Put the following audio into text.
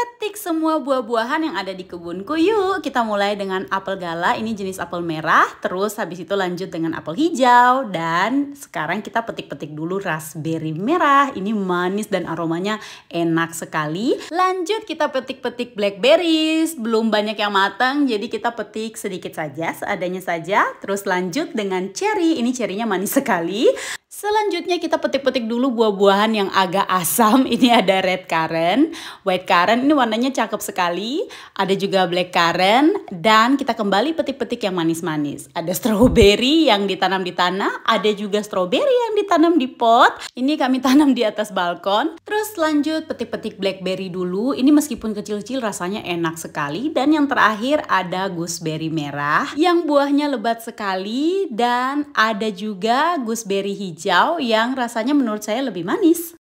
petik semua buah-buahan yang ada di kebunku yuk. Kita mulai dengan apel gala, ini jenis apel merah. Terus habis itu lanjut dengan apel hijau. Dan sekarang kita petik-petik dulu raspberry merah. Ini manis dan aromanya enak sekali. Lanjut kita petik-petik blackberries. Belum banyak yang matang, jadi kita petik sedikit saja, seadanya saja. Terus lanjut dengan cherry. Ini cerinya manis sekali. Selanjutnya kita petik-petik dulu buah-buahan yang agak asam. Ini ada red currant, white currant. Ini warnanya cakep sekali. Ada juga black currant. Dan kita kembali petik-petik yang manis-manis. Ada strawberry yang ditanam di tanah. Ada juga strawberry yang ditanam di pot. Ini kami tanam di atas balkon. Terus lanjut petik-petik blackberry dulu. Ini meskipun kecil-kecil rasanya enak sekali. Dan yang terakhir ada gooseberry merah. Yang buahnya lebat sekali. Dan ada juga gooseberry hijau hijau yang rasanya menurut saya lebih manis.